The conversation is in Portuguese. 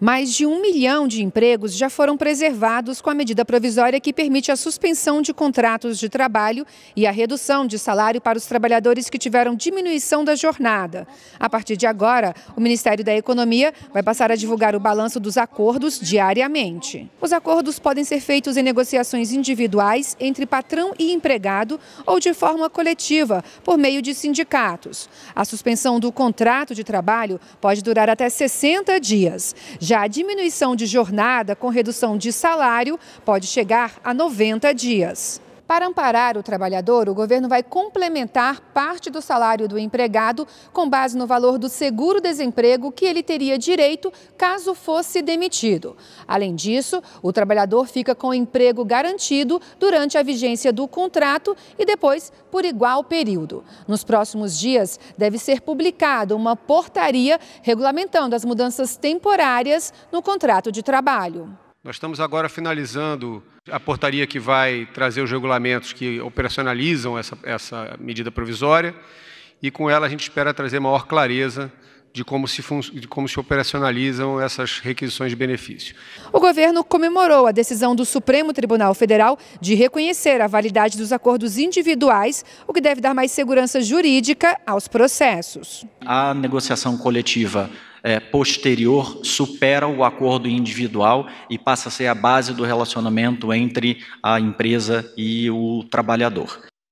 Mais de um milhão de empregos já foram preservados com a medida provisória que permite a suspensão de contratos de trabalho e a redução de salário para os trabalhadores que tiveram diminuição da jornada. A partir de agora, o Ministério da Economia vai passar a divulgar o balanço dos acordos diariamente. Os acordos podem ser feitos em negociações individuais entre patrão e empregado ou de forma coletiva, por meio de sindicatos. A suspensão do contrato de trabalho pode durar até 60 dias. Já já a diminuição de jornada com redução de salário pode chegar a 90 dias. Para amparar o trabalhador, o governo vai complementar parte do salário do empregado com base no valor do seguro-desemprego que ele teria direito caso fosse demitido. Além disso, o trabalhador fica com emprego garantido durante a vigência do contrato e depois por igual período. Nos próximos dias, deve ser publicada uma portaria regulamentando as mudanças temporárias no contrato de trabalho. Nós estamos agora finalizando a portaria que vai trazer os regulamentos que operacionalizam essa, essa medida provisória e com ela a gente espera trazer maior clareza de como, se de como se operacionalizam essas requisições de benefício. O governo comemorou a decisão do Supremo Tribunal Federal de reconhecer a validade dos acordos individuais, o que deve dar mais segurança jurídica aos processos. A negociação coletiva é, posterior supera o acordo individual e passa a ser a base do relacionamento entre a empresa e o trabalhador.